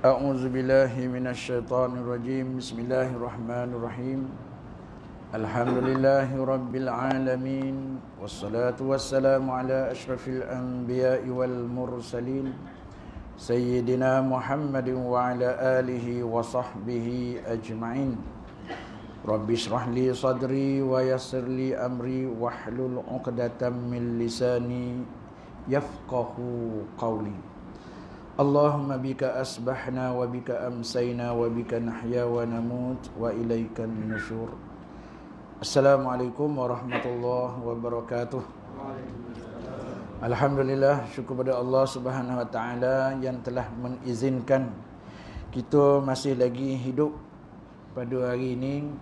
أعوذ بالله من الشيطان الرجيم بسم الله الرحمن الرحيم الحمد لله رب العالمين والصلاة والسلام على أشرف الأنبياء والمرسلين سيدنا محمد وعلى آله وصحبه أجمعين رب اشرح لي صدري ويسر لي أمري واحلل عقدة من لساني يفقه قولي Allahumma bika asbahna wa bika amsayna wa bika nahya wa namut wa ilaikan nusur Assalamualaikum warahmatullahi wabarakatuh Alhamdulillah syukur pada Allah subhanahu wa ta'ala yang telah mengizinkan kita masih lagi hidup pada hari ini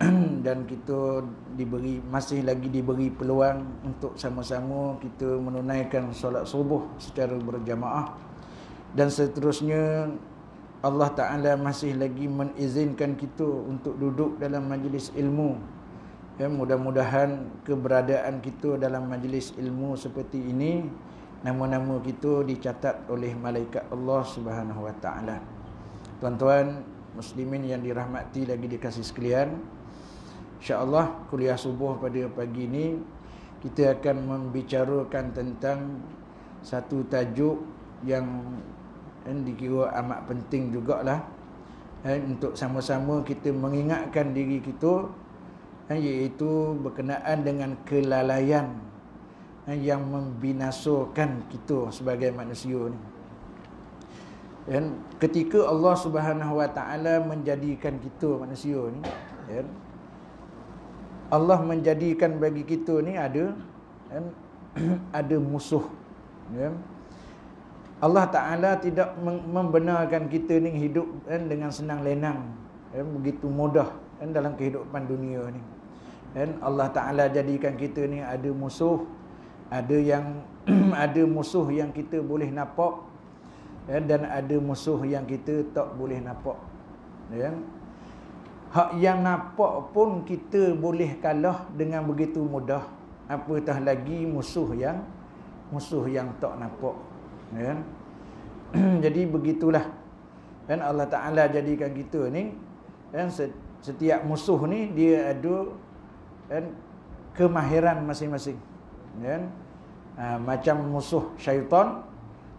dan kita diberi masih lagi diberi peluang untuk sama-sama kita menunaikan solat subuh secara berjamaah dan seterusnya Allah Taala masih lagi mengizinkan kita untuk duduk dalam majlis ilmu. Ya, mudah-mudahan keberadaan kita dalam majlis ilmu seperti ini nama-nama kita dicatat oleh malaikat Allah Subhanahu Wa Taala. Tuan-tuan muslimin yang dirahmati lagi dikasih sekalian, insya-Allah kuliah subuh pada pagi ini kita akan membicarakan tentang satu tajuk yang dan dikira amat penting jugalah eh, Untuk sama-sama kita mengingatkan diri kita eh, Iaitu berkenaan dengan kelalaian eh, Yang membinasakan kita sebagai manusia ni dan ketika Allah Subhanahu Wa Taala menjadikan kita manusia ni dan ya, Allah menjadikan bagi kita ni ada ada musuh dan ya. Allah Ta'ala tidak membenarkan kita ni hidup kan, dengan senang lenang kan, Begitu mudah kan, dalam kehidupan dunia ni kan, Allah Ta'ala jadikan kita ni ada musuh Ada yang ada musuh yang kita boleh nampak kan, Dan ada musuh yang kita tak boleh nampak kan. Hak yang nampak pun kita boleh kalah dengan begitu mudah Apatah lagi musuh yang musuh yang tak nampak kan? jadi begitulah dan Allah Taala jadikan kita ni dan setiap musuh ni dia ada dan kemahiran masing-masing kan ha, macam musuh syaitan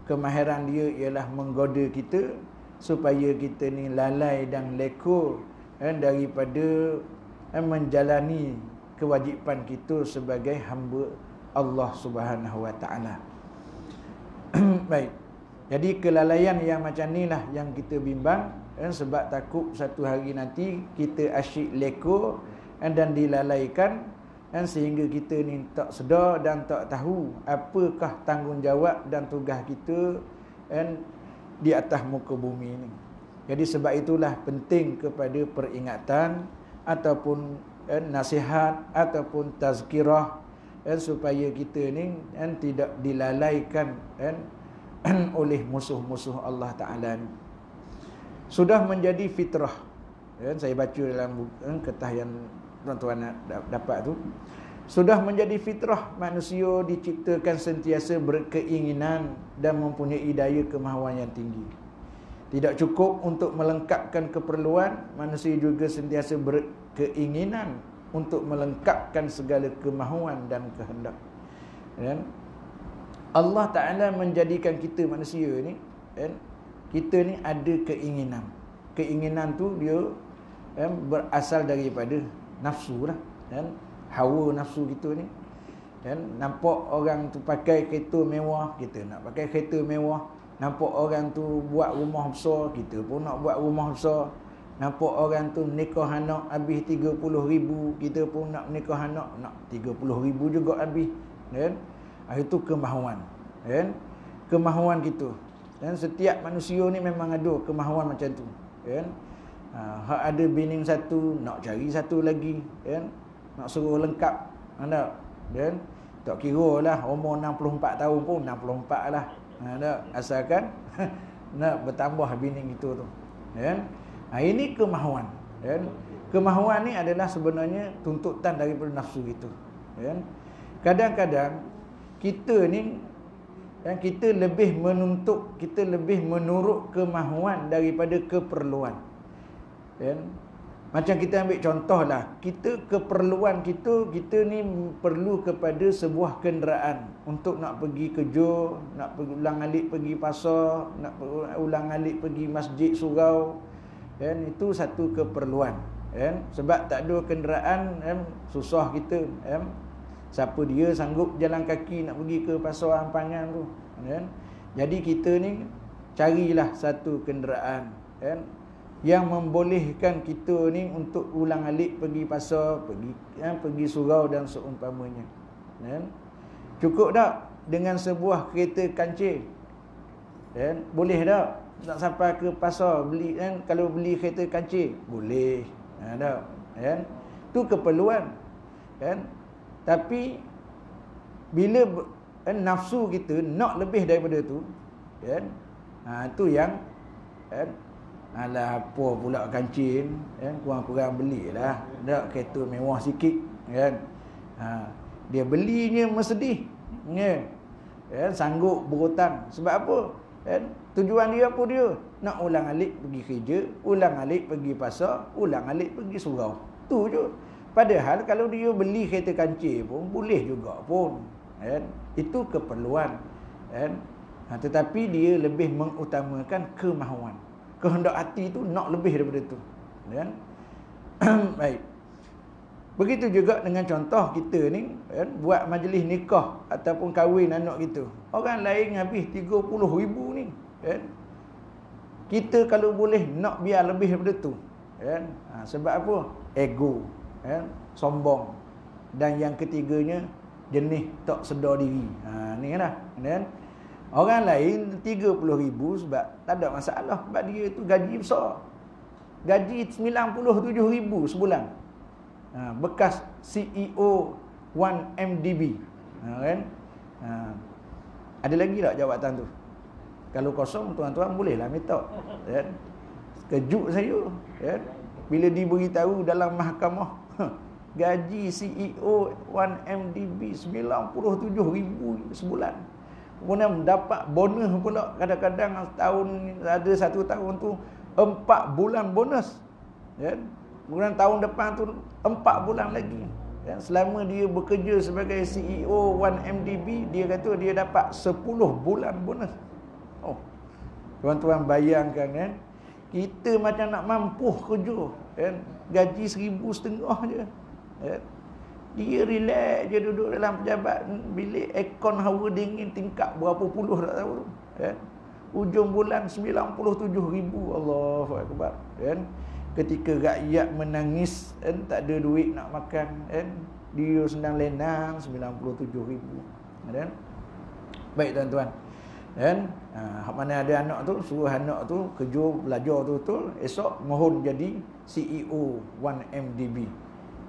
kemahiran dia ialah menggoda kita supaya kita ni lalai dan lekur kan daripada kan, menjalani kewajipan kita sebagai hamba Allah Subhanahu Wa Taala Baik. Jadi kelalaian yang macam ni lah yang kita bimbang eh, sebab takut satu hari nanti kita asyik leko eh, dan dilalaikan eh, sehingga kita ni tak sedar dan tak tahu apakah tanggungjawab dan tugas kita eh, di atas muka bumi ni. Jadi sebab itulah penting kepada peringatan ataupun eh, nasihat ataupun tazkirah eh, supaya kita ni eh, tidak dilalaikan eh, oleh musuh-musuh Allah Ta'ala ni sudah menjadi fitrah ya, saya baca dalam eh, kertas yang tuan-tuan dapat tu sudah menjadi fitrah manusia diciptakan sentiasa berkeinginan dan mempunyai daya kemahuan yang tinggi tidak cukup untuk melengkapkan keperluan manusia juga sentiasa berkeinginan untuk melengkapkan segala kemahuan dan kehendak ya, Allah Ta'ala menjadikan kita manusia ni kan, Kita ni ada keinginan Keinginan tu dia kan, berasal daripada nafsu lah kan, Hawa nafsu kita ni kan, Nampak orang tu pakai kereta mewah Kita nak pakai kereta mewah Nampak orang tu buat rumah besar Kita pun nak buat rumah besar Nampak orang tu nikah anak habis RM30,000 Kita pun nak nikah anak Nak RM30,000 juga habis Kan? Itu kemahuan ya kan? Kemahuan gitu. dan Setiap manusia ni memang ada kemahuan macam tu ya kan? ha, Ada bining satu, nak cari satu lagi ya kan? Nak suruh lengkap tak? Kan? tak kira lah, umur 64 tahun pun 64 lah tak? Asalkan nak bertambah bining itu tu kan? ha, Ini kemahuan kan? Kemahuan ni adalah sebenarnya tuntutan daripada nafsu itu kan? Kadang-kadang kita ni yang kita lebih menuntut kita lebih menurut kemahuan daripada keperluan kan macam kita ambil lah, kita keperluan kita kita ni perlu kepada sebuah kenderaan untuk nak pergi ke Johor nak ulang-alik pergi pasar nak ulang-alik pergi masjid surau kan itu satu keperluan kan sebab tak ada kenderaan kan susah kita kan Siapa dia sanggup jalan kaki nak pergi ke pasar ampangan tu. Kan? Jadi kita ni carilah satu kenderaan. Kan? Yang membolehkan kita ni untuk ulang alik pergi pasar, pergi kan? pergi surau dan seumpamanya. Kan? Cukup tak dengan sebuah kereta kancil? Kan? Boleh tak? Nak sampai ke pasar beli kan? Kalau beli kereta kancil? Boleh. Ha, tak? Kan? Tu keperluan. Kan? Tapi bila eh, nafsu kita nak lebih daripada tu, kan? Ha tu yang kan ala apa pula kancil kan kurang-kurang belilah. Nak kereta mewah sikit, kan? Ha dia belinya mesedih, kan? kan? sanggup berhutang. Sebab apa? Kan? Tujuan dia apa dia? Nak ulang-alik pergi kerja, ulang-alik pergi pasar, ulang-alik pergi surau. Tu je. Padahal kalau dia beli kereta kancil pun boleh juga pun. Kan? Itu keperluan. Kan? Ha, tetapi dia lebih mengutamakan kemahuan. Kehendak hati itu nak lebih daripada itu. Kan? Baik. Begitu juga dengan contoh kita ni kan, buat majlis nikah ataupun kahwin anak kita. Orang lain habis 30 ribu ni. Kan? Kita kalau boleh nak biar lebih daripada tu. Kan? Ha, sebab apa? Ego ya, sombong dan yang ketiganya jenis tak sedar diri. Ha ni lah. Kan? Orang lain 30000 sebab tak ada masalah sebab dia tu gaji besar. Gaji 97000 sebulan. Ha, bekas CEO 1MDB. Ha kan? Ha. Ada lagi tak jawatan tu? Kalau kosong tuan-tuan bolehlah minta. Kan? Kejut saya. Kan? Bila diberitahu dalam mahkamah gaji CEO 1MDB 97 ribu sebulan kemudian dapat bonus pula kadang-kadang tahun ada satu tahun tu empat bulan bonus kan? kemudian tahun depan tu empat bulan lagi ya selama dia bekerja sebagai CEO 1MDB dia kata dia dapat 10 bulan bonus oh tuan-tuan bayangkan kan kita macam nak mampu kerja kan gaji seribu setengah je. Ya. Dia relax je duduk dalam pejabat bilik aircon hawa dingin tingkap berapa puluh tak tahu tu. Ya. Ujung bulan sembilan puluh tujuh ribu Allah Akbar kan? Ketika rakyat menangis kan? Tak ada duit nak makan kan? Dia sedang lenang tujuh ribu Baik tuan-tuan dan ha, Mana ada anak tu Suruh anak tu kejur belajar tu, tu Esok mohon jadi CEO 1MDB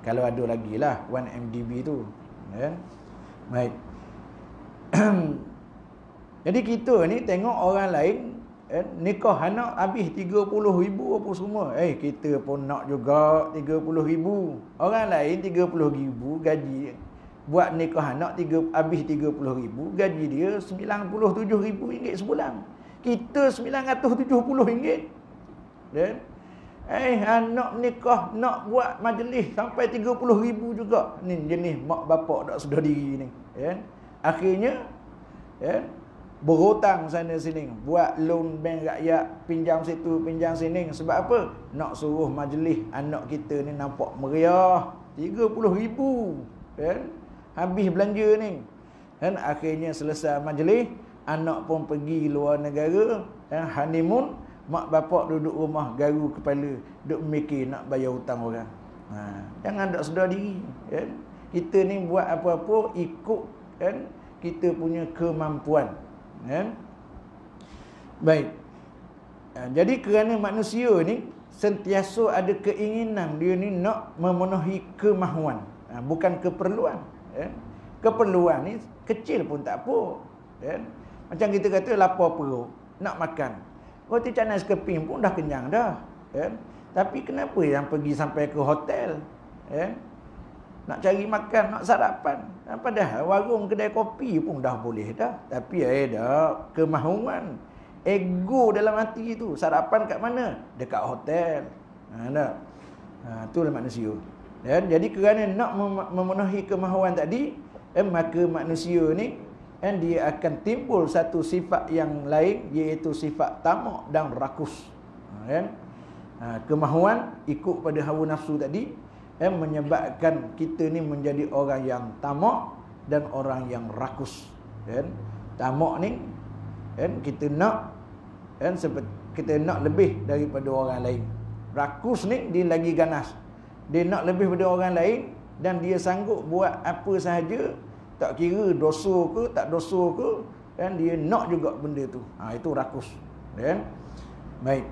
kalau ada lagi lah 1MDB tu yeah. baik jadi kita ni tengok orang lain eh, nikah anak habis 30 ribu apa semua eh kita pun nak juga 30 ribu orang lain 30 ribu gaji buat nikah anak tiga, habis 30 ribu gaji dia 97 ribu ringgit sebulan kita 970 ringgit dan ya. yeah. Eh, anak ah, nikah, nak buat majlis sampai 30 ribu juga. Ni jenis mak bapak tak sedar diri ni. Ya. Akhirnya, ya, berhutang sana-sini. Buat loan bank rakyat, pinjam situ, pinjam sini. Sebab apa? Nak suruh majlis anak kita ni nampak meriah. 30 ribu. Ya. Habis belanja ni. Dan akhirnya selesai majlis, anak pun pergi luar negara. Ya, honeymoon mak bapak duduk rumah garu kepala duduk mikir nak bayar hutang orang ha jangan duk sedar diri kan kita ni buat apa-apa ikut kan kita punya kemampuan kan baik ha, jadi kerana manusia ni sentiasa ada keinginan dia ni nak memenuhi kemahuan ha, bukan keperluan kan keperluan ni kecil pun tak apa kan macam kita kata lapar perut nak makan roti canai sekeping pun dah kenyang dah kan tapi kenapa yang pergi sampai ke hotel kan nak cari makan nak sarapan ha, padahal warung kedai kopi pun dah boleh dah tapi eh dah kemahuan ego dalam hati tu sarapan kat mana dekat hotel ha dah ha itulah manusia kan jadi kerana nak memenuhi kemahuan tadi eh, maka manusia ni dan dia akan timbul satu sifat yang lain iaitu sifat tamak dan rakus ha, kan ha, kemahuan ikut pada hawa nafsu tadi dan menyebabkan kita ni menjadi orang yang tamak dan orang yang rakus kan tamak ni kan kita nak kan kita nak lebih daripada orang lain rakus ni dia lagi ganas dia nak lebih daripada orang lain dan dia sanggup buat apa sahaja tak kira dosa ke tak dosa ke kan dia nak juga benda tu ha, itu rakus kan baik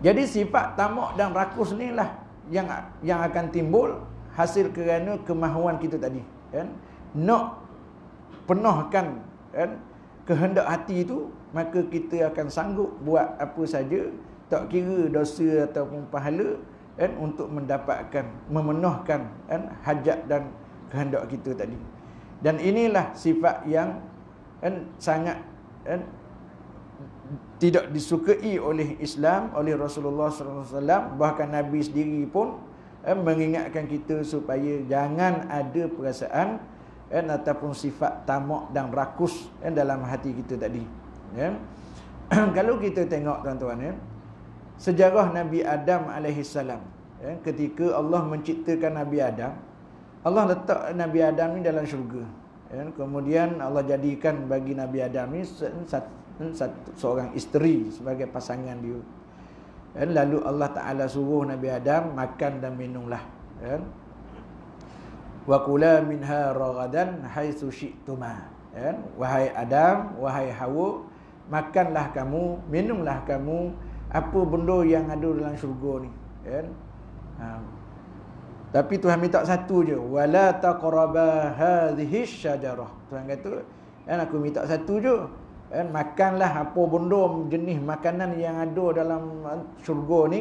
jadi sifat tamak dan rakus ni lah yang yang akan timbul hasil kerana kemahuan kita tadi kan nak penuhkan kan kehendak hati itu maka kita akan sanggup buat apa saja tak kira dosa ataupun pahala kan untuk mendapatkan memenuhkan kan hajat dan kehendak kita tadi dan inilah sifat yang kan, sangat kan, tidak disukai oleh Islam, oleh Rasulullah SAW, bahkan Nabi sendiri pun kan, mengingatkan kita supaya jangan ada perasaan kan, ataupun sifat tamak dan rakus kan, dalam hati kita tadi. Ya. Kalau kita tengok tuan-tuan, ya, sejarah Nabi Adam AS, ya, ketika Allah menciptakan Nabi Adam, Allah letak Nabi Adam ni dalam syurga. Ya, kemudian Allah jadikan bagi Nabi Adam ni seorang isteri sebagai pasangan dia. Ya, lalu Allah Taala suruh Nabi Adam makan dan minumlah. Ya. Wa kula minha ragadan haitsu syi'tuma. Ya, wahai Adam, wahai Hawa, makanlah kamu, minumlah kamu apa benda yang ada dalam syurga ni. Ya. Ha, tapi Tuhan minta satu je. Wala taqraba hadhihi syajarah. Tuhan kata, kan aku minta satu je. Kan makanlah apa benda jenis makanan yang ada dalam syurga ni.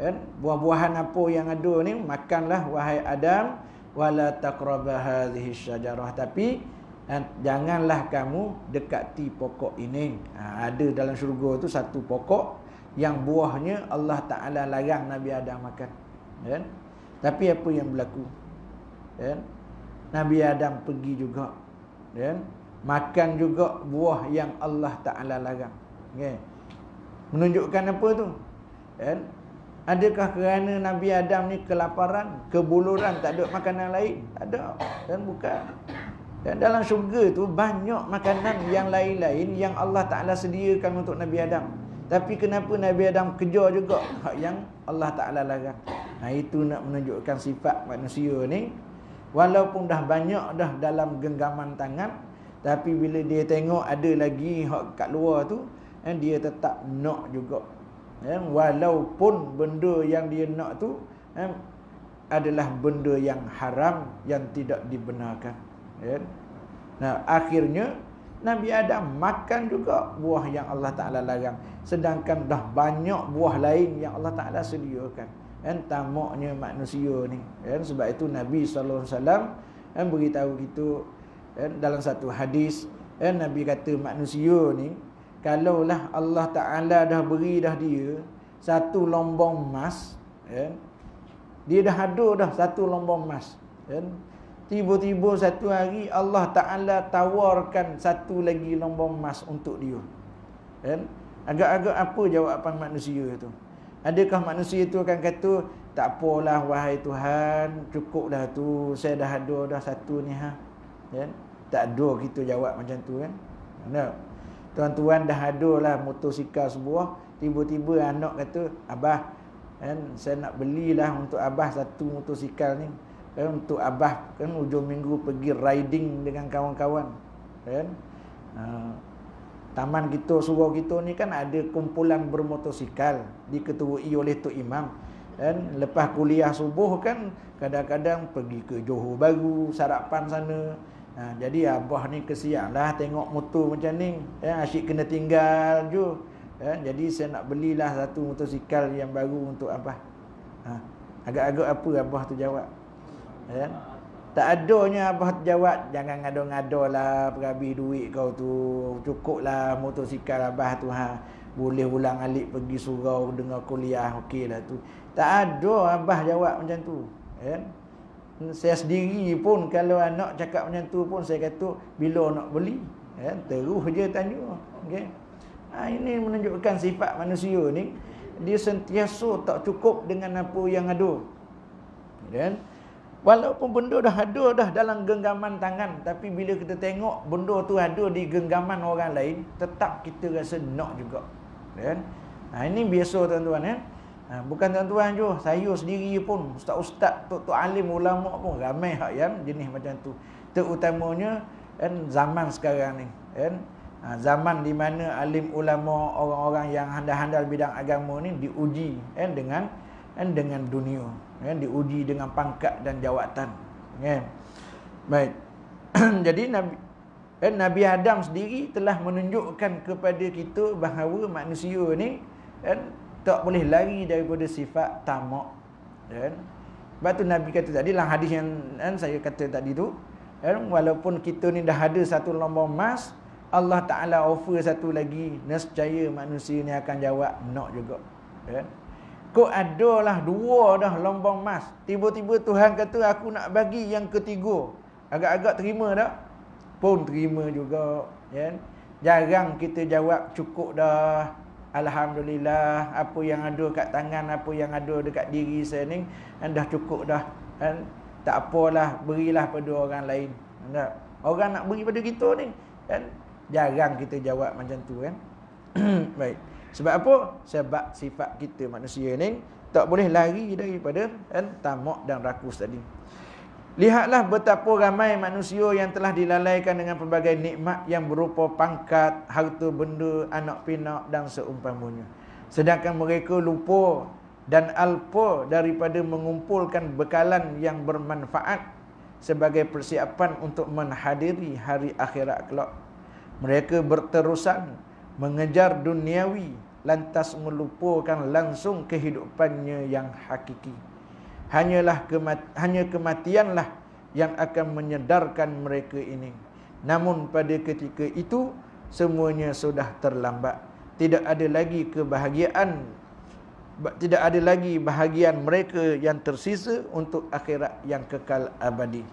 Kan buah-buahan apa yang ada ni makanlah wahai Adam. Wala taqraba hadhihi syajarah. Tapi kan, janganlah kamu dekati pokok ini. Ha, ada dalam syurga tu satu pokok yang buahnya Allah Taala larang Nabi Adam makan. Kan? Ya? Tapi apa yang berlaku? Ya. Nabi Adam pergi juga. Ya. Makan juga buah yang Allah Ta'ala larang. Ya. Menunjukkan apa tu? Ya. Adakah kerana Nabi Adam ni kelaparan, kebuluran, tak ada makanan lain? Tak ada. Dan ya. bukan. Dan ya, dalam syurga tu banyak makanan yang lain-lain yang Allah Ta'ala sediakan untuk Nabi Adam. Tapi kenapa Nabi Adam kejar juga yang Allah Ta'ala larang? Nah itu nak menunjukkan sifat manusia ni walaupun dah banyak dah dalam genggaman tangan tapi bila dia tengok ada lagi hak kat luar tu eh, dia tetap nak juga. Eh, walaupun benda yang dia nak tu eh, adalah benda yang haram yang tidak dibenarkan. Eh. Nah akhirnya Nabi Adam makan juga buah yang Allah Taala larang sedangkan dah banyak buah lain yang Allah Taala sediakan kan tamaknya manusia ni kan sebab itu Nabi sallallahu alaihi wasallam kan beritahu gitu kan dalam satu hadis kan Nabi kata manusia ni kalaulah Allah Taala dah beri dah dia satu lombong emas kan dia dah ada dah satu lombong emas kan tiba-tiba satu hari Allah Taala tawarkan satu lagi lombong emas untuk dia kan agak-agak apa jawapan manusia tu Adakah manusia itu akan kata Tak apalah wahai Tuhan Cukuplah tu Saya dah ada dah satu ni ha. ya? Tak ada kita jawab macam tu kan Tuan-tuan dah ada lah motosikal sebuah Tiba-tiba anak kata Abah kan? Saya nak belilah untuk Abah satu motosikal ni kan? Untuk Abah kan hujung minggu pergi riding dengan kawan-kawan Kan -kawan. ha. Taman kita, surau kita ni kan ada kumpulan bermotosikal diketuai oleh Tok Imam. Dan lepas kuliah subuh kan kadang-kadang pergi ke Johor Bahru, sarapan sana. Ha, jadi Abah ni lah tengok motor macam ni. Ya, asyik kena tinggal je. Ya, jadi saya nak belilah satu motosikal yang baru untuk Abah. Ha, agak-agak apa Abah tu jawab. Ya. Tak adanya abah jawab jangan ngado-ngado lah pergi duit kau tu cukuplah motosikal abah tu ha boleh ulang alik pergi surau dengar kuliah okeylah tu tak ada abah jawab macam tu kan saya sendiri pun kalau anak cakap macam tu pun saya kata bila nak beli kan ya, terus je tanya okay, ha, ini menunjukkan sifat manusia ni dia sentiasa tak cukup dengan apa yang ada okay? Ya. Walaupun benda dah ada dah dalam genggaman tangan Tapi bila kita tengok benda tu ada di genggaman orang lain Tetap kita rasa nak juga kan? ha, Ini biasa tuan-tuan ya? ha, Bukan tuan-tuan je Saya sendiri pun Ustaz-ustaz, tok-tok alim, ulama' pun Ramai hak yang jenis macam tu Terutamanya kan, zaman sekarang ni kan? ha, Zaman di mana alim, ulama' Orang-orang yang handal-handal bidang agama ni Diuji kan? dengan kan? dengan dunia kan diuji dengan pangkat dan jawatan kan baik jadi nabi eh, nabi Adam sendiri telah menunjukkan kepada kita bahawa manusia ni kan tak boleh lari daripada sifat tamak kan sebab tu nabi kata tadi lah hadis yang kan, saya kata tadi tu kan walaupun kita ni dah ada satu lembah emas Allah Taala offer satu lagi nescaya manusia ni akan jawab nak juga kan kau ada lah dua dah lombong emas. Tiba-tiba Tuhan kata aku nak bagi yang ketiga. Agak-agak terima tak? Pun terima juga. Yeah. Kan? Jarang kita jawab cukup dah. Alhamdulillah. Apa yang ada kat tangan, apa yang ada dekat diri saya ni. Kan dah cukup dah. And, tak apalah. Berilah pada orang lain. Nah, orang nak beri pada kita ni. And, jarang kita jawab macam tu kan. Baik. Sebab apa? Sebab sifat kita manusia ni tak boleh lari daripada kan, tamak dan rakus tadi. Lihatlah betapa ramai manusia yang telah dilalaikan dengan pelbagai nikmat yang berupa pangkat, harta benda, anak pinak dan seumpamanya. Sedangkan mereka lupa dan alpa daripada mengumpulkan bekalan yang bermanfaat sebagai persiapan untuk menghadiri hari akhirat kelak. Mereka berterusan mengejar duniawi lantas melupakan langsung kehidupannya yang hakiki hanyalah kemat, hanya kematianlah yang akan menyedarkan mereka ini namun pada ketika itu semuanya sudah terlambat tidak ada lagi kebahagiaan tidak ada lagi bahagian mereka yang tersisa untuk akhirat yang kekal abadi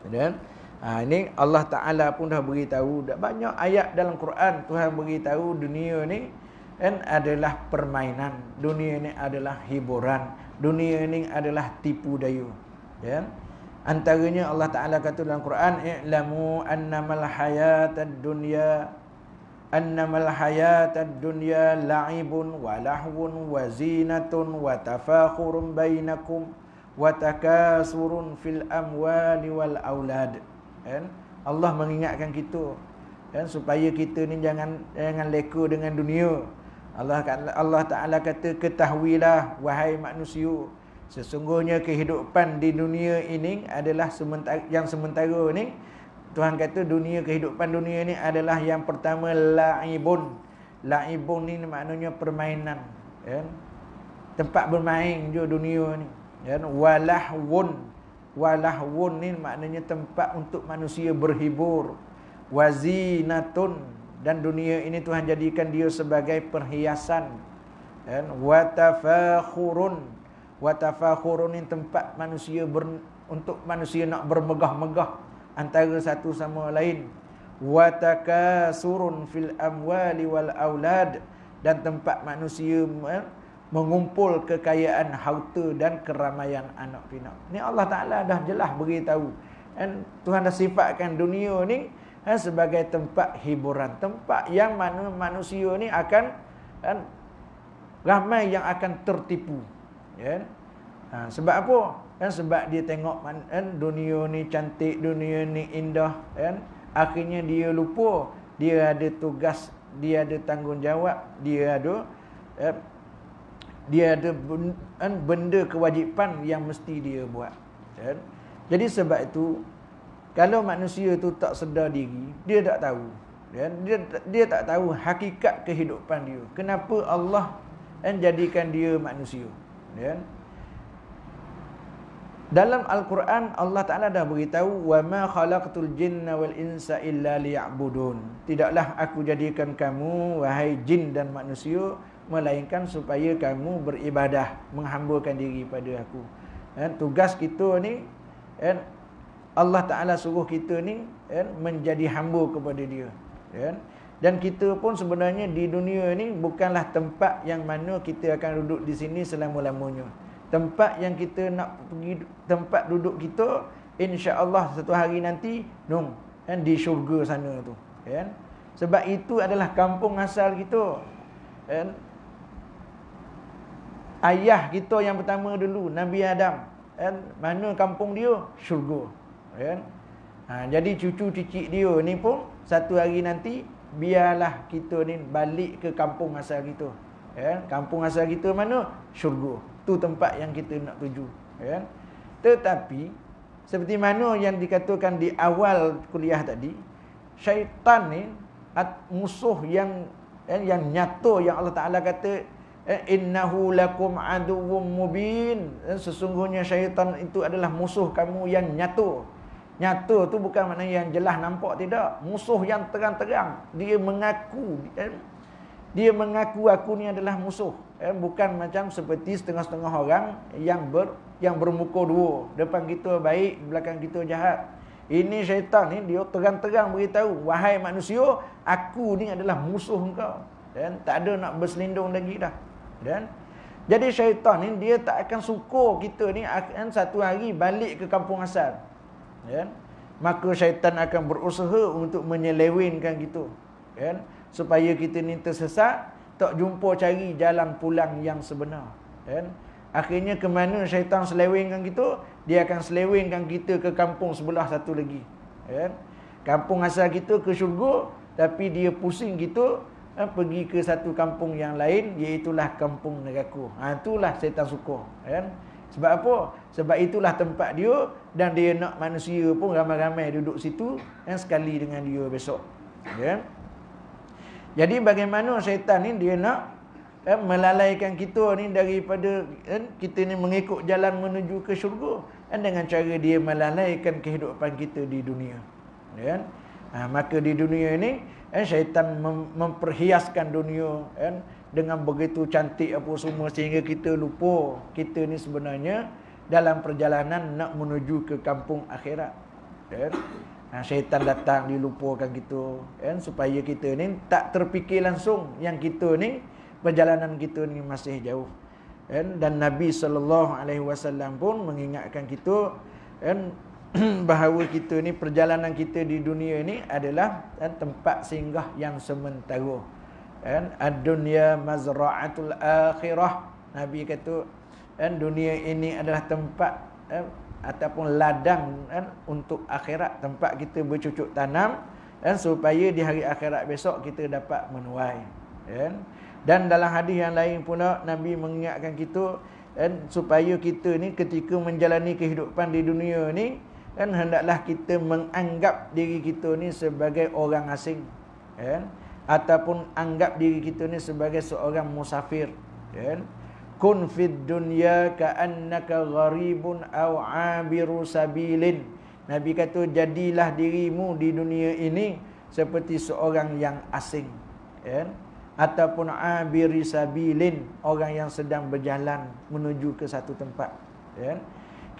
kemudian Ha, ini Allah Ta'ala pun dah beritahu dah Banyak ayat dalam Quran Tuhan beritahu dunia ni kan, Adalah permainan Dunia ni adalah hiburan Dunia ni adalah tipu dayu. ya? Antaranya Allah Ta'ala kata dalam Quran I'lamu annamal hayatad dunya Annamal hayatad dunya la'ibun walahun wazinatun Watafakhurun bainakum Watakasurun fil amwali wal awladu kan Allah mengingatkan kita kan supaya kita ni jangan jangan leka dengan dunia Allah Allah Taala kata ketahuilah wahai manusia sesungguhnya kehidupan di dunia ini adalah sementara, yang sementara ini. Tuhan kata dunia kehidupan dunia ini adalah yang pertama laibun laibun ini maknanya permainan kan tempat bermain je dunia ini. kan walahun Walahwun ni maknanya tempat untuk manusia berhibur. Wazinatun. Dan dunia ini Tuhan jadikan dia sebagai perhiasan. Dan watafakhurun. Watafakhurun ni tempat manusia ber, untuk manusia nak bermegah-megah antara satu sama lain. Watakasurun fil amwali wal aulad. Dan tempat manusia mengumpul kekayaan harta dan keramaian anak pinak. Ni Allah Taala dah jelas beritahu. Dan Tuhan dah sifatkan dunia ni kan, sebagai tempat hiburan, tempat yang mana manusia ni akan kan, ramai yang akan tertipu. Ya. Ha, sebab apa? Kan, sebab dia tengok kan, dunia ni cantik, dunia ni indah. Kan? Akhirnya dia lupa dia ada tugas, dia ada tanggungjawab, dia ada dia ada kan, benda kewajipan yang mesti dia buat kan? jadi sebab itu kalau manusia itu tak sedar diri dia tak tahu kan dia dia tak tahu hakikat kehidupan dia kenapa Allah kan jadikan dia manusia kan? dalam al-Quran Allah Taala dah beritahu wa ma khalaqtul jinna wal insa illa liya'budun. Tidaklah aku jadikan kamu wahai jin dan manusia melainkan supaya kamu beribadah menghamburkan diri pada aku dan eh, tugas kita ni dan eh, Allah Taala suruh kita ni dan eh, menjadi hamba kepada dia dan dan kita pun sebenarnya di dunia ni bukanlah tempat yang mana kita akan duduk di sini selama-lamanya tempat yang kita nak pergi tempat duduk kita insya-Allah satu hari nanti nung kan di syurga sana tu kan sebab itu adalah kampung asal kita ayah kita yang pertama dulu Nabi Adam kan mana kampung dia syurga kan ha, jadi cucu cicit dia ni pun satu hari nanti biarlah kita ni balik ke kampung asal kita kan kampung asal kita mana syurga tu tempat yang kita nak tuju kan tetapi seperti mana yang dikatakan di awal kuliah tadi syaitan ni musuh yang kan, yang nyata yang Allah Taala kata Eh, innahu lakum aduwwum mubin eh, sesungguhnya syaitan itu adalah musuh kamu yang nyata nyata tu bukan makna yang jelas nampak tidak musuh yang terang-terang dia mengaku eh, dia mengaku aku ni adalah musuh bukan macam seperti setengah-setengah orang yang ber, yang bermuka dua depan kita baik belakang kita jahat ini syaitan ni dia terang-terang beritahu wahai manusia aku ni adalah musuh engkau dan tak ada nak berselindung lagi dah dan jadi syaitan ni dia tak akan suka kita ni akan satu hari balik ke kampung asal. Kan? Maka syaitan akan berusaha untuk menyelewengkan kita. Kan? Supaya kita ni tersesat, tak jumpa cari jalan pulang yang sebenar. Kan? Akhirnya ke mana syaitan selewengkan kita? Dia akan selewengkan kita ke kampung sebelah satu lagi. Kan? Kampung asal kita ke syurga tapi dia pusing kita eh, pergi ke satu kampung yang lain iaitulah kampung negaku ha, ah, itulah setan suku kan? sebab apa? sebab itulah tempat dia dan dia nak manusia pun ramai-ramai duduk situ kan? sekali dengan dia besok kan? jadi bagaimana setan ni dia nak kan, melalaikan kita ni daripada kan, kita ni mengikut jalan menuju ke syurga kan? dengan cara dia melalaikan kehidupan kita di dunia kan? ha, maka di dunia ini Eh, syaitan mem memperhiaskan dunia eh, dengan begitu cantik apa semua sehingga kita lupa kita ni sebenarnya dalam perjalanan nak menuju ke kampung akhirat. Eh. Ha, syaitan datang dilupakan kita eh, supaya kita ni tak terfikir langsung yang kita ni perjalanan kita ni masih jauh. Eh. Dan Nabi SAW pun mengingatkan kita eh, bahawa kita ni perjalanan kita di dunia ni adalah kan, tempat singgah yang sementara. Kan ad-dunya mazra'atul akhirah. Nabi kata kan dunia ini adalah tempat kan, ataupun ladang kan untuk akhirat tempat kita bercucuk tanam kan supaya di hari akhirat besok kita dapat menuai. Kan. Dan dalam hadis yang lain pula Nabi mengingatkan kita kan supaya kita ni ketika menjalani kehidupan di dunia ni dan hendaklah kita menganggap diri kita ni sebagai orang asing. Kan? Ataupun anggap diri kita ni sebagai seorang musafir. Kan? Kun fid dunya ka'annaka gharibun au abiru sabilin. Nabi kata, jadilah dirimu di dunia ini seperti seorang yang asing. Kan? Ataupun abiru sabilin. Orang yang sedang berjalan menuju ke satu tempat. Kan?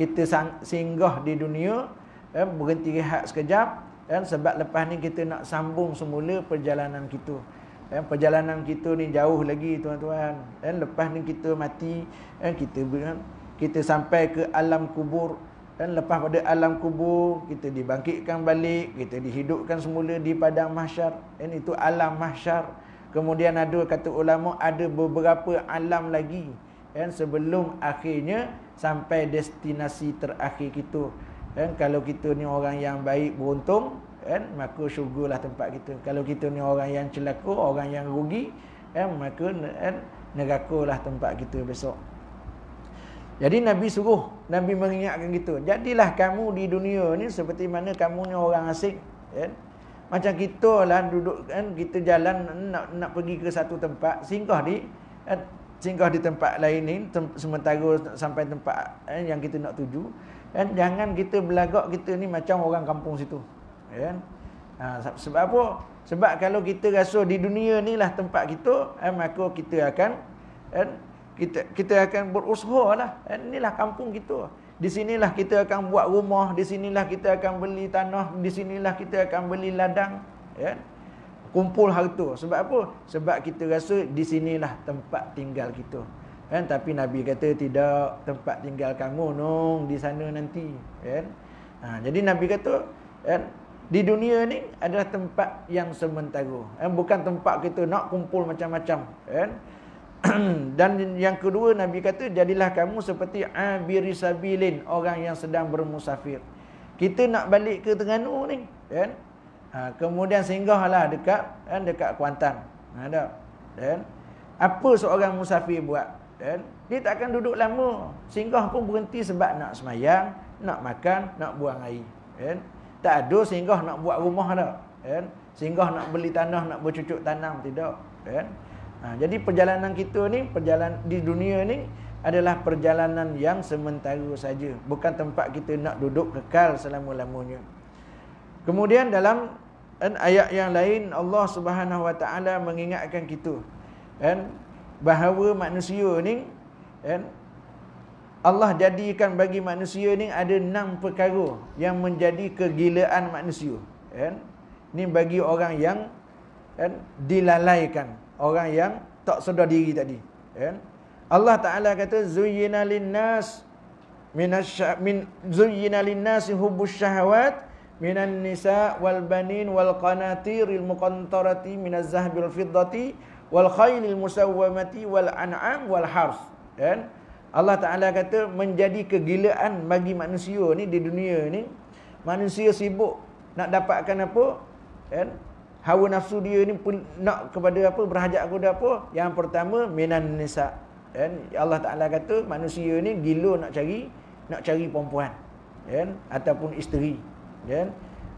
kita singgah di dunia eh, berhenti rehat sekejap dan eh, sebab lepas ni kita nak sambung semula perjalanan kita eh, perjalanan kita ni jauh lagi tuan-tuan dan eh, lepas ni kita mati eh, kita eh, kita sampai ke alam kubur dan eh, lepas pada alam kubur kita dibangkitkan balik kita dihidupkan semula di padang mahsyar dan eh, itu alam mahsyar kemudian ada kata ulama ada beberapa alam lagi dan eh, sebelum akhirnya sampai destinasi terakhir kita kan kalau kita ni orang yang baik beruntung kan maka syurgalah tempat kita kalau kita ni orang yang celaka orang yang rugi kan maka kan negakulah tempat kita besok jadi nabi suruh nabi mengingatkan kita jadilah kamu di dunia ni seperti mana kamu ni orang asing kan macam kita lah duduk kan kita jalan nak nak pergi ke satu tempat singgah di kan? singgah di tempat lain ni tem, sementara sampai tempat eh, yang kita nak tuju dan eh, jangan kita belagak kita ni macam orang kampung situ ya kan eh, ha, sebab apa sebab kalau kita rasa di dunia ni lah tempat kita eh, maka kita akan eh, kita kita akan berusaha lah eh, kan? inilah kampung kita di sinilah kita akan buat rumah di sinilah kita akan beli tanah di sinilah kita akan beli ladang ya kan eh kumpul harta sebab apa sebab kita rasa di sinilah tempat tinggal kita kan tapi nabi kata tidak tempat tinggal kamu nong di sana nanti kan ha, jadi nabi kata kan di dunia ni adalah tempat yang sementara kan bukan tempat kita nak kumpul macam-macam kan dan yang kedua nabi kata jadilah kamu seperti abirisabilin orang yang sedang bermusafir kita nak balik ke Terengganu ni kan Ha, kemudian singgahlah dekat kan dekat Kuantan. Ada. Ha, Dan apa seorang musafir buat? Dan dia tak akan duduk lama. Singgah pun berhenti sebab nak semayang, nak makan, nak buang air. Dan tak ada singgah nak buat rumah dah. Dan singgah nak beli tanah, nak bercucuk tanam tidak. Dan ha, jadi perjalanan kita ni, perjalanan di dunia ni adalah perjalanan yang sementara saja. Bukan tempat kita nak duduk kekal selama-lamanya. Kemudian dalam kan, ayat yang lain Allah Subhanahu Wa Taala mengingatkan kita kan bahawa manusia ni kan Allah jadikan bagi manusia ni ada enam perkara yang menjadi kegilaan manusia kan ni bagi orang yang kan dilalaikan orang yang tak sedar diri tadi kan Allah Taala kata zuyyina lin min min zuyyina lin nas hubbus minan nisa wal banin wal qanatiril muqantarati minaz zahabil fiddati wal khaylil musawwamati wal an'am wal hars kan Allah Taala kata menjadi kegilaan bagi manusia ni di dunia ni manusia sibuk nak dapatkan apa kan hawa nafsu dia ni pun nak kepada apa berhajat kepada apa yang pertama minan nisa kan Allah Taala kata manusia ni gila nak cari nak cari perempuan kan ataupun isteri kan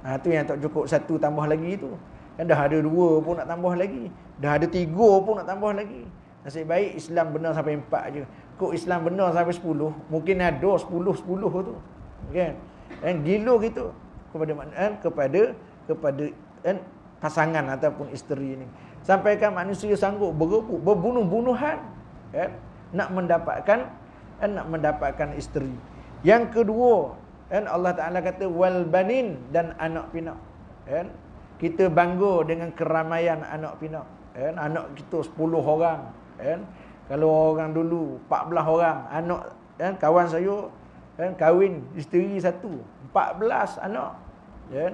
ha, tu yang tak cukup satu tambah lagi tu kan dah ada dua pun nak tambah lagi dah ada tiga pun nak tambah lagi nasib baik Islam benar sampai empat je kok Islam benar sampai sepuluh mungkin ada sepuluh sepuluh tu kan dan gila gitu kepada kan, kepada kepada kan, pasangan ataupun isteri ni sampaikan manusia sanggup berebut berbunuh-bunuhan kan nak mendapatkan kan, nak mendapatkan isteri yang kedua dan Allah Taala kata wal banin dan anak pinak. Kan? Kita bangga dengan keramaian anak pinak. Kan? Anak kita 10 orang. Kan? Kalau orang dulu 14 orang anak kan? kawan saya kan kahwin isteri satu 14 anak. Kan?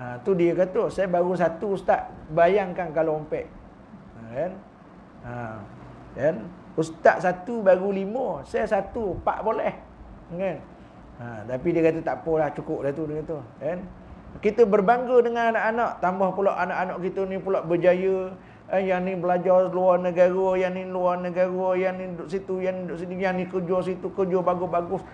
Ha, tu dia kata saya baru satu ustaz bayangkan kalau ompek. Kan? Ha, kan? Ustaz satu baru lima Saya satu, empat boleh Kan? Okay. Ha, tapi dia kata tak apalah cukup dah tu dia kata. Kan? Kita berbangga dengan anak-anak, tambah pula anak-anak kita ni pula berjaya. Eh, yang ni belajar luar negara, yang ni luar negara, yang ni duduk situ, yang ni duduk sini, yang ni kerja situ, kerja bagus-bagus.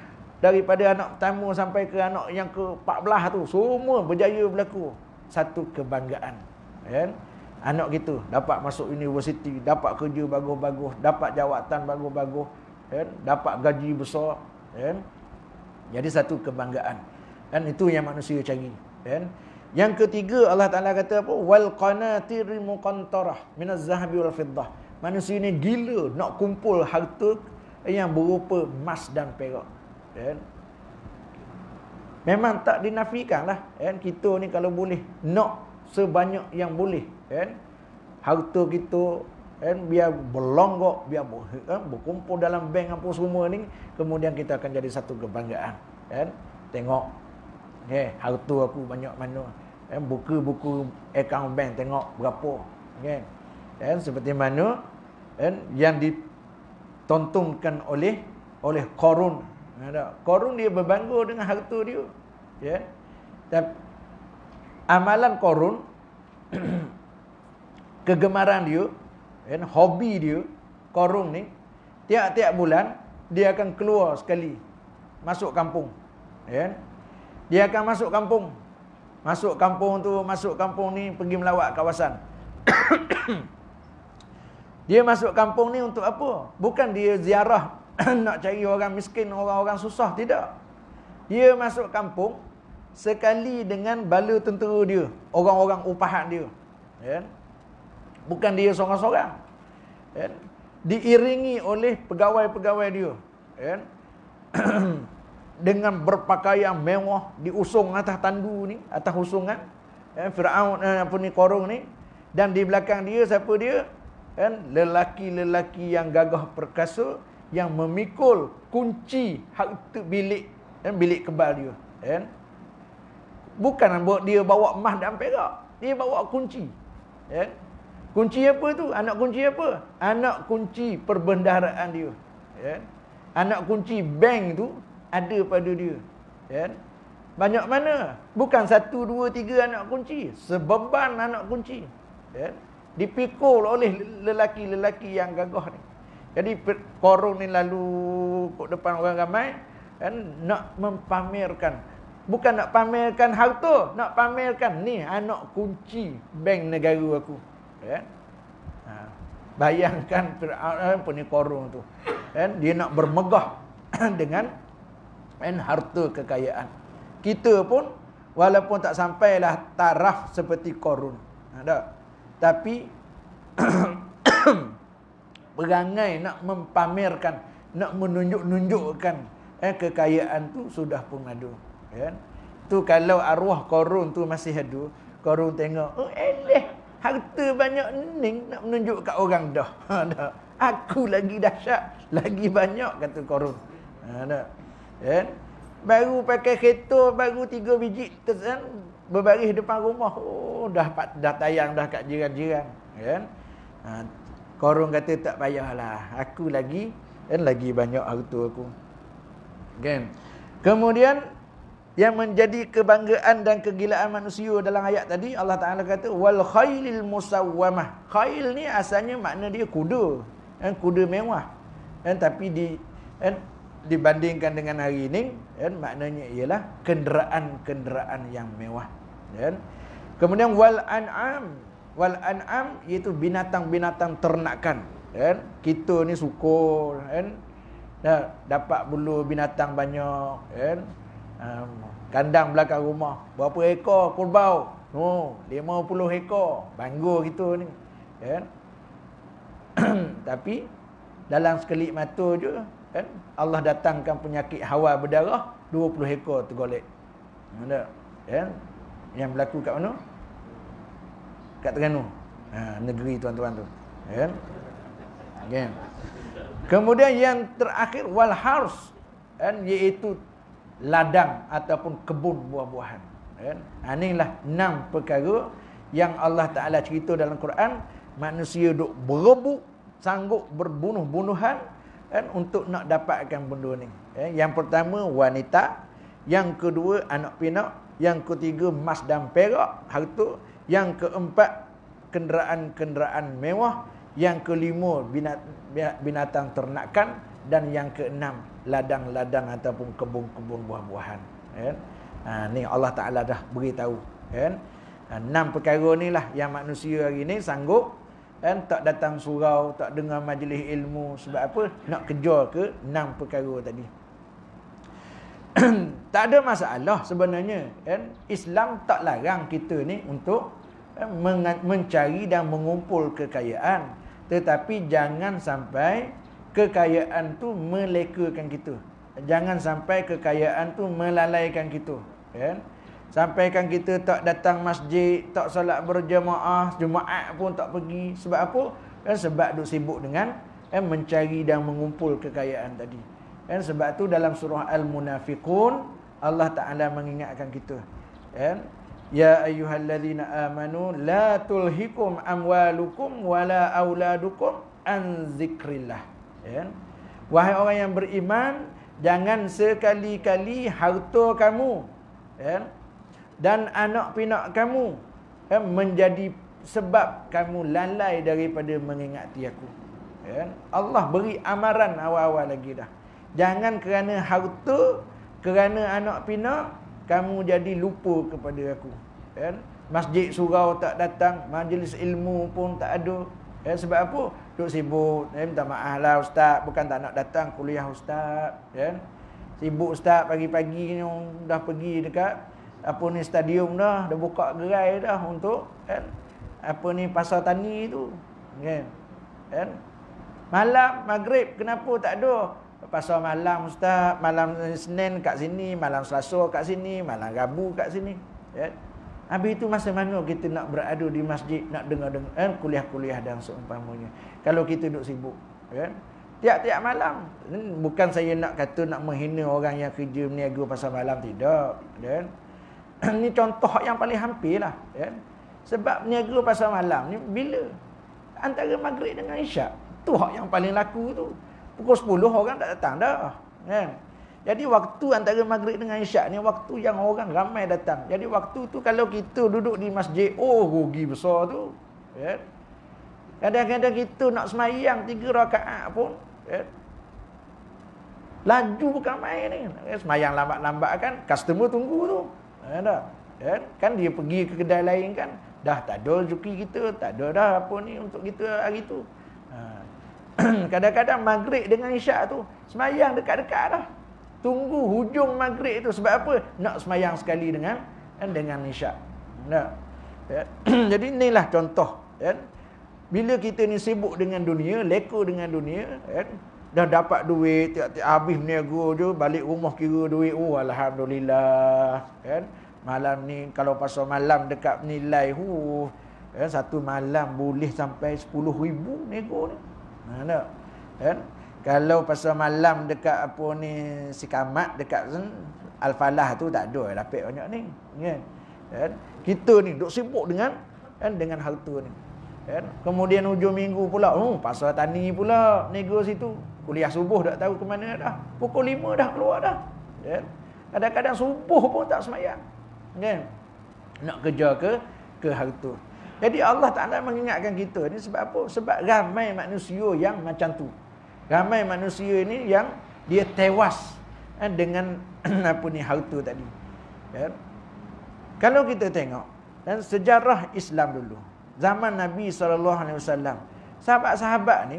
Daripada anak pertama sampai ke anak yang ke-14 tu, semua berjaya berlaku. Satu kebanggaan. Kan? Anak kita dapat masuk universiti, dapat kerja bagus-bagus, dapat jawatan bagus-bagus, kan? dapat gaji besar. Kan? Jadi satu kebanggaan. dan itu yang manusia cari. Dan Yang ketiga Allah Taala kata apa? Wal qanatir muqantarah minaz zahabi wal fiddah. Manusia ini gila nak kumpul harta yang berupa emas dan perak. Dan Memang tak dinafikan lah. Kan? Kita ni kalau boleh nak sebanyak yang boleh. Kan? Harta kita, Eh, biar berlonggok, biar kan? berkumpul dalam bank apa semua ni. Kemudian kita akan jadi satu kebanggaan. Eh, tengok. Eh, harta aku banyak mana. Eh, buka buku account bank tengok berapa. Eh, eh, seperti mana eh, yang ditontonkan oleh oleh korun. Eh, korun dia berbangga dengan harta dia. Eh, Dan amalan korun, kegemaran dia, kan, hobi dia korong ni tiap-tiap bulan dia akan keluar sekali masuk kampung kan. dia akan masuk kampung masuk kampung tu masuk kampung ni pergi melawat kawasan dia masuk kampung ni untuk apa bukan dia ziarah nak cari orang miskin orang-orang susah tidak dia masuk kampung sekali dengan bala tentera dia orang-orang upahan dia kan yeah. Bukan dia seorang-seorang. Kan? Diiringi oleh pegawai-pegawai dia. Kan? Dengan berpakaian mewah diusung atas tandu ni, atas usungan kan? Firaun eh, apa ni korong ni dan di belakang dia siapa dia? Kan lelaki-lelaki yang gagah perkasa yang memikul kunci hak tu bilik dan bilik kebal dia kan bukan dia bawa emas dan perak dia bawa kunci kan Kunci apa tu? Anak kunci apa? Anak kunci perbendaharaan dia. Ya. Anak kunci bank tu ada pada dia. Ya. Banyak mana? Bukan satu, dua, tiga anak kunci. Sebeban anak kunci. Ya. Dipikul oleh lelaki-lelaki yang gagah ni. Jadi korong ni lalu kok depan orang ramai. Ya. Nak mempamerkan. Bukan nak pamerkan harta. Nak pamerkan ni anak kunci bank negara aku. Ya. Ha. Bayangkan Fir'aun eh, puni korong tu. Ya. Dia nak bermegah dengan en harta kekayaan. Kita pun walaupun tak sampailah taraf seperti korun. Ada. Ha, Tapi berangai nak mempamerkan, nak menunjuk-nunjukkan eh, kekayaan tu sudah pun ada. Ya. Tu kalau arwah korun tu masih ada, korun tengok, oh, eleh Harta banyak ni nak menunjuk kat orang dah. Ha, dah. Aku lagi dahsyat. Lagi banyak kata korun. Ha, dah. Yeah. Baru pakai kereta, baru tiga biji tersen, eh, berbaris depan rumah. Oh, dah, dah tayang dah kat jiran-jiran. Yeah. Ha, korun kata tak payahlah. Aku lagi, yeah, lagi banyak harta aku. Kan? Okay. Kemudian yang menjadi kebanggaan dan kegilaan manusia dalam ayat tadi Allah Taala kata wal khailil musawwamah khail ni asalnya makna dia kuda kan kuda mewah kan tapi di kan dibandingkan dengan hari ini kan maknanya ialah kenderaan-kenderaan yang mewah kan kemudian wal an'am wal an'am iaitu binatang-binatang ternakan kan kita ni syukur kan dapat bulu binatang banyak kan kandang belakang rumah. Berapa ekor kurbau? Oh, puluh ekor. Banggur gitu ni. Kan? Tapi dalam sekelip mata je kan Allah datangkan penyakit hawa berdarah puluh ekor tergolek. Mana? Kan? Yang berlaku kat mana? Kat Terengganu. Ha, negeri tuan-tuan tu. Kan? Okay. Kemudian yang terakhir wal harus kan iaitu ladang ataupun kebun buah-buahan. Ya. Ha, inilah enam perkara yang Allah Ta'ala cerita dalam Quran. Manusia duk berebut, sanggup berbunuh-bunuhan kan, untuk nak dapatkan benda ni. Ya. yang pertama wanita, yang kedua anak pinak, yang ketiga emas dan perak, harta. Yang keempat kenderaan-kenderaan mewah, yang kelima binatang ternakan, dan yang keenam ladang-ladang ataupun kebun-kebun buah-buahan kan ha, ni Allah Taala dah beritahu kan ha, enam perkara ni lah yang manusia hari ni sanggup kan tak datang surau tak dengar majlis ilmu sebab apa nak kejar ke enam perkara tadi tak ada masalah sebenarnya kan Islam tak larang kita ni untuk eh, mencari dan mengumpul kekayaan tetapi jangan sampai kekayaan tu melekakan kita. Jangan sampai kekayaan tu melalaikan kita. Kan? Sampaikan kita tak datang masjid, tak solat berjemaah, Jumaat pun tak pergi. Sebab apa? Kan? Sebab duk sibuk dengan kan? mencari dan mengumpul kekayaan tadi. Kan? Sebab tu dalam surah Al-Munafiqun, Allah Ta'ala mengingatkan kita. Ya Ya ayyuhallazina amanu la tulhikum amwalukum wala auladukum an zikrillah. Ya. Wahai orang yang beriman, jangan sekali-kali harta kamu ya, dan anak pinak kamu ya, menjadi sebab kamu lalai daripada mengingati aku. Ya. Allah beri amaran awal-awal lagi dah. Jangan kerana harta, kerana anak pinak, kamu jadi lupa kepada aku. Ya. Masjid surau tak datang, majlis ilmu pun tak ada. Ya, sebab apa? duk sibuk ya, minta maaf lah ustaz bukan tak nak datang kuliah ustaz ya sibuk ustaz pagi-pagi ni dah pergi dekat apa ni stadium dah dah buka gerai dah untuk ya, apa ni pasar tani tu ya, ya. malam maghrib kenapa tak ada pasal malam ustaz malam Senin kat sini malam Selasa kat sini malam Rabu kat sini ya Habis itu masa mana kita nak beradu di masjid, nak dengar-dengar eh, kuliah-kuliah dan seumpamanya. Kalau kita duduk sibuk. Kan? Tiap-tiap malam. Hmm, bukan saya nak kata nak menghina orang yang kerja meniaga pasal malam. Tidak. Kan? Ya. Ini contoh yang paling hampir lah. Kan? Sebab meniaga pasal malam ni bila? Antara maghrib dengan isyak. tu yang paling laku tu. Pukul 10 orang tak datang dah. Kan? Jadi waktu antara maghrib dengan isyak ni waktu yang orang ramai datang. Jadi waktu tu kalau kita duduk di masjid, oh rugi besar tu. Ya. Kadang-kadang kita nak semayang tiga rakaat pun. Ya. Laju bukan main ni. Ya, semayang lambat-lambat kan, customer tunggu tu. Kan dia pergi ke kedai lain kan, dah tak ada rezeki kita, tak ada dah apa ni untuk kita hari tu. Ha. Kadang-kadang maghrib dengan isyak tu, semayang dekat-dekat lah. -dekat Tunggu hujung maghrib itu sebab apa? Nak semayang sekali dengan eh, dengan isyak. Nah. Ya. Jadi inilah contoh, ya. Bila kita ni sibuk dengan dunia, leka dengan dunia, ya. Dah dapat duit, tiap-tiap habis berniaga je, balik rumah kira duit. Oh, alhamdulillah, ya. Malam ni kalau pasal malam dekat nilai hu, ya, satu malam boleh sampai 10,000 nego ni. Nah, nah. Ya. Kalau pasal malam dekat apa ni sikamat dekat al-falah tu tak ada lah, lapik banyak ni ya. kan. Yeah. Kita ni duk sibuk dengan kan dengan hal tu ni. kan? Kemudian hujung minggu pula, oh pasal tani pula nego situ. Kuliah subuh tak tahu ke mana dah. Pukul 5 dah keluar dah. kan? Kadang-kadang subuh pun tak semayang. Kan. Nak kerja ke ke hal tu. Jadi Allah Taala mengingatkan kita ni sebab apa? Sebab ramai manusia yang macam tu. Ramai manusia ni yang dia tewas eh, dengan apa ni harta tadi. Ya. Kalau kita tengok dan sejarah Islam dulu, zaman Nabi sallallahu alaihi wasallam, sahabat-sahabat ni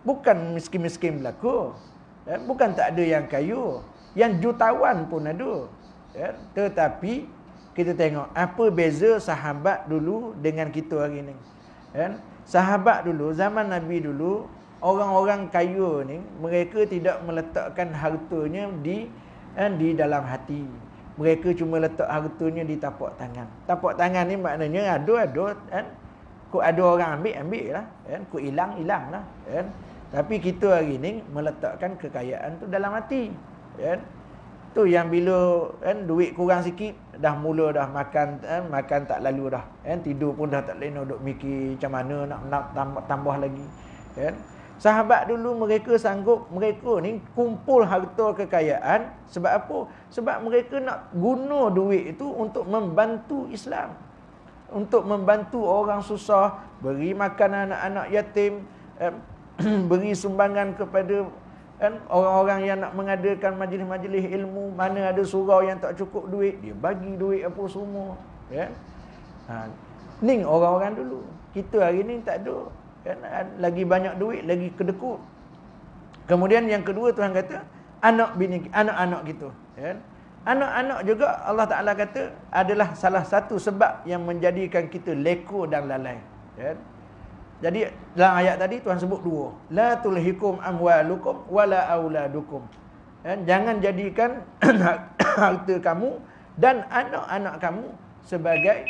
bukan miskin-miskin belaka. Ya. bukan tak ada yang kaya, yang jutawan pun ada. Ya. tetapi kita tengok apa beza sahabat dulu dengan kita hari ni. Ya. sahabat dulu zaman Nabi dulu orang-orang kaya ni mereka tidak meletakkan hartanya di eh, di dalam hati. Mereka cuma letak hartanya di tapak tangan. Tapak tangan ni maknanya ada-ada kan. Eh, ku ada orang ambil ambil lah kan. Ku hilang hilang lah kan. Tapi kita hari ni meletakkan kekayaan tu dalam hati. Kan? Tu yang bila kan duit kurang sikit dah mula dah makan kan, makan tak lalu dah. Kan tidur pun dah tak lena duk mikir macam mana nak nak tambah, tambah lagi. Kan? Sahabat dulu mereka sanggup mereka ni kumpul harta kekayaan sebab apa? Sebab mereka nak guna duit itu untuk membantu Islam. Untuk membantu orang susah, beri makanan anak-anak yatim, eh, beri sumbangan kepada kan orang-orang yang nak mengadakan majlis-majlis ilmu, mana ada surau yang tak cukup duit, dia bagi duit apa semua, ya. Ha, ning orang-orang dulu. Kita hari ni tak ada kan? lagi banyak duit lagi kedekut kemudian yang kedua Tuhan kata anak bini anak-anak gitu kan anak-anak juga Allah Taala kata adalah salah satu sebab yang menjadikan kita leko dan lalai kan jadi dalam ayat tadi Tuhan sebut dua la tulhikum amwalukum wala auladukum kan jangan jadikan harta kamu dan anak-anak kamu sebagai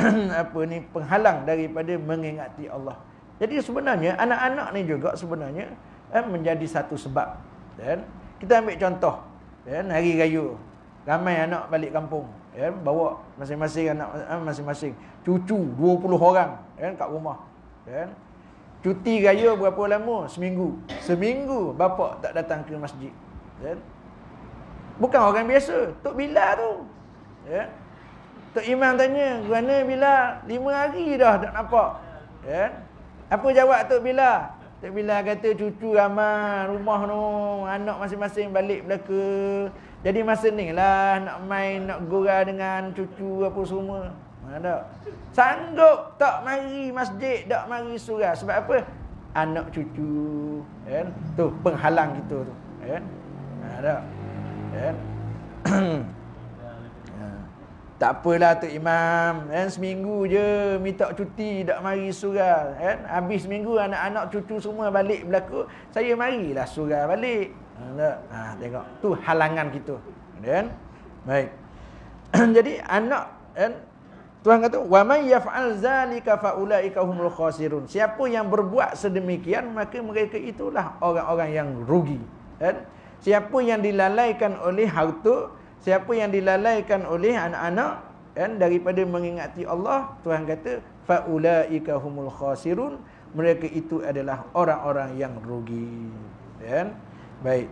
apa ni penghalang daripada mengingati Allah jadi sebenarnya anak-anak ni juga sebenarnya eh, menjadi satu sebab. Dan kita ambil contoh, dan hari raya ramai anak balik kampung, dan bawa masing-masing anak eh, masing-masing cucu 20 orang kan kat rumah. Dan cuti raya berapa lama? Seminggu. Seminggu bapa tak datang ke masjid. Dan bukan orang biasa, Tok Bila tu. Ya. Tok Imam tanya, "Gimana Bila? 5 hari dah tak nampak." Ya. Apa jawab Tok Bila? Tok Bila kata cucu ramai rumah tu Anak masing-masing balik belaka Jadi masa ni lah nak main nak gurau dengan cucu apa semua Mana ha, tak? Sanggup tak mari masjid tak mari surah Sebab apa? Anak cucu kan? Tu penghalang kita tu kan? Mana ha, tak? Kan? Tak apalah tu Imam, kan seminggu je minta cuti tak mari surah, kan? Habis seminggu anak-anak cucu semua balik belaku, saya marilah surah balik. Ha, ha, tengok, tu halangan kita. Kan? Baik. Jadi anak kan Tuhan kata, "Wa may yaf'al zalika faulaika humul khasirun." Siapa yang berbuat sedemikian, maka mereka itulah orang-orang yang rugi. Kan? Siapa yang dilalaikan oleh harta siapa yang dilalaikan oleh anak-anak kan daripada mengingati Allah Tuhan kata faulaika humul khasirun mereka itu adalah orang-orang yang rugi kan baik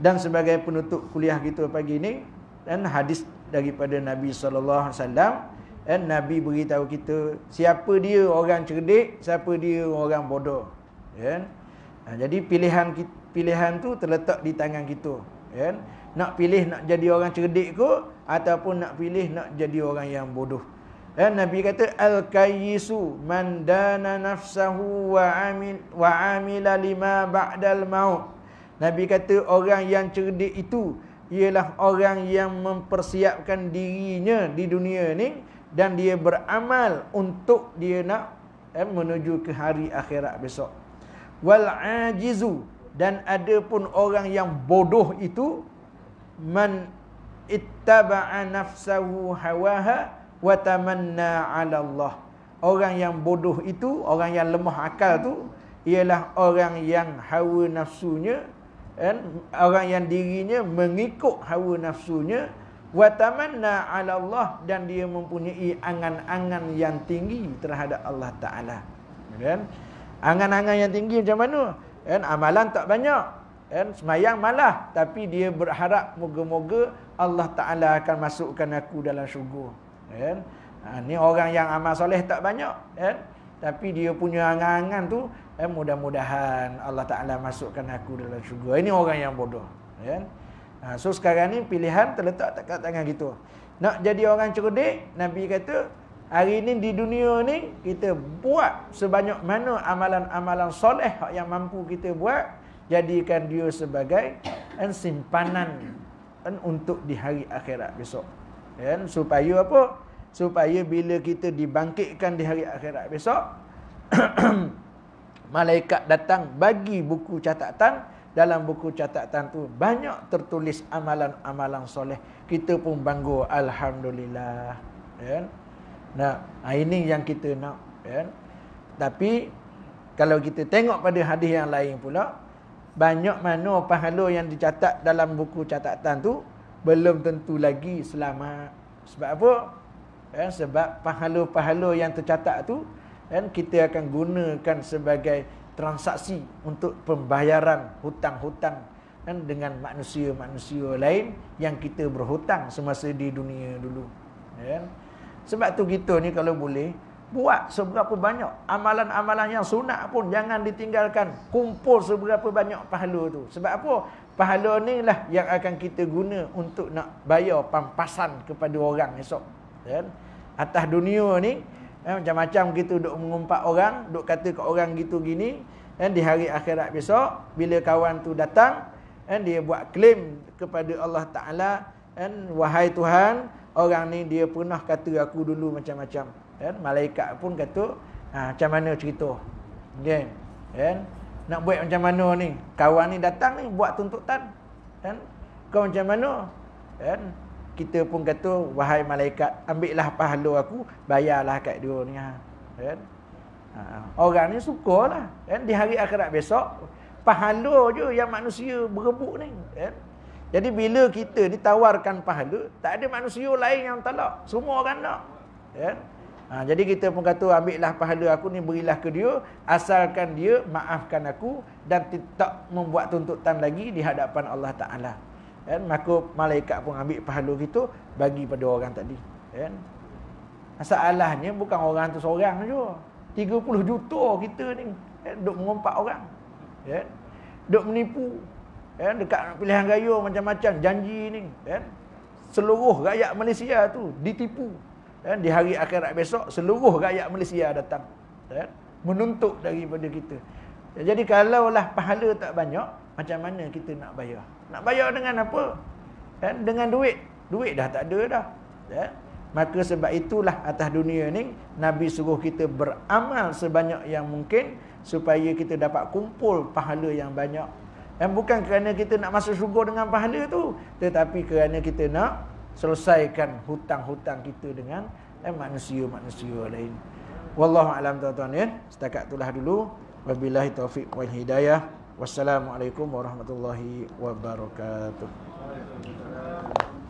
dan sebagai penutup kuliah kita pagi ini dan hadis daripada Nabi sallallahu alaihi wasallam dan Nabi beritahu kita siapa dia orang cerdik siapa dia orang bodoh kan ha, jadi pilihan pilihan tu terletak di tangan kita kan nak pilih nak jadi orang cerdik ke ataupun nak pilih nak jadi orang yang bodoh. Dan Nabi kata al-kayyisu man dana nafsahu wa amil wa amila lima ba'dal maut. Nabi kata orang yang cerdik itu ialah orang yang mempersiapkan dirinya di dunia ni dan dia beramal untuk dia nak eh, menuju ke hari akhirat besok. Wal ajizu dan ada pun orang yang bodoh itu man ittaba'a nafsahu hawaha wa tamanna 'ala Allah. Orang yang bodoh itu, orang yang lemah akal tu ialah orang yang hawa nafsunya kan orang yang dirinya mengikut hawa nafsunya wa tamanna 'ala Allah dan dia mempunyai angan-angan yang tinggi terhadap Allah Taala. Kan? Angan-angan yang tinggi macam mana? Kan amalan tak banyak, dan semayang malah Tapi dia berharap moga-moga Allah Ta'ala akan masukkan aku dalam syurga Dan ha, Ni orang yang amal soleh tak banyak Dan Tapi dia punya angan-angan tu Dan mudah-mudahan Allah Ta'ala masukkan aku dalam syurga Ini orang yang bodoh Dan ha, So sekarang ni pilihan terletak tak kat tangan gitu Nak jadi orang cerdik Nabi kata Hari ni di dunia ni Kita buat sebanyak mana amalan-amalan soleh Yang mampu kita buat jadikan dia sebagai en, simpanan en, untuk di hari akhirat besok. En, supaya apa? Supaya bila kita dibangkitkan di hari akhirat besok, malaikat datang bagi buku catatan. Dalam buku catatan tu banyak tertulis amalan-amalan soleh. Kita pun bangga. Alhamdulillah. En. Nah, ini yang kita nak. En. Tapi, kalau kita tengok pada hadis yang lain pula, banyak mana pahala yang dicatat dalam buku catatan tu belum tentu lagi selamat. Sebab apa? Eh, sebab pahala-pahala yang tercatat tu dan eh, kita akan gunakan sebagai transaksi untuk pembayaran hutang-hutang kan dengan manusia-manusia lain yang kita berhutang semasa di dunia dulu kan sebab tu kita ni kalau boleh Buat seberapa banyak amalan-amalan yang sunat pun jangan ditinggalkan. Kumpul seberapa banyak pahala tu. Sebab apa? Pahala ni lah yang akan kita guna untuk nak bayar pampasan kepada orang esok. Dan ya atas dunia ni ya, macam-macam kita duk mengumpat orang, duk kata ke orang gitu gini. Dan ya, di hari akhirat besok, bila kawan tu datang, dan dia buat klaim kepada Allah Ta'ala, dan wahai Tuhan, orang ni dia pernah kata aku dulu macam-macam kan malaikat pun kata ha, macam mana cerita kan kan nak buat macam mana ni kawan ni datang ni buat tuntutan kan kau macam mana kan kita pun kata wahai malaikat ambillah pahala aku bayarlah kat dia ni ha kan ha. orang ni sukalah kan di hari akhirat besok pahala je yang manusia berebut ni kan jadi bila kita ditawarkan pahala tak ada manusia lain yang talak semua orang nak kan ya? Ha, jadi kita pun kata ambillah pahala aku ni berilah ke dia asalkan dia maafkan aku dan tidak membuat tuntutan lagi di hadapan Allah Taala. Kan maka malaikat pun ambil pahala gitu bagi pada orang tadi. Kan? Masalahnya bukan orang tu seorang je. 30 juta kita ni kan? duk mengumpat orang. Kan? Duk menipu. Kan dekat pilihan raya macam-macam janji ni kan. Seluruh rakyat Malaysia tu ditipu. Dan eh, di hari akhirat besok, seluruh rakyat Malaysia datang. Dan eh, menuntut daripada kita. Jadi kalaulah pahala tak banyak, macam mana kita nak bayar? Nak bayar dengan apa? Dan eh, dengan duit. Duit dah tak ada dah. Dan maka sebab itulah atas dunia ni, Nabi suruh kita beramal sebanyak yang mungkin supaya kita dapat kumpul pahala yang banyak. Dan bukan kerana kita nak masuk syurga dengan pahala tu, tetapi kerana kita nak selesaikan hutang-hutang kita dengan manusia-manusia eh, lain. Wallahu alam tuan-tuan ya. Setakat itulah dulu. Wabillahi taufik wal hidayah. Wassalamualaikum warahmatullahi wabarakatuh.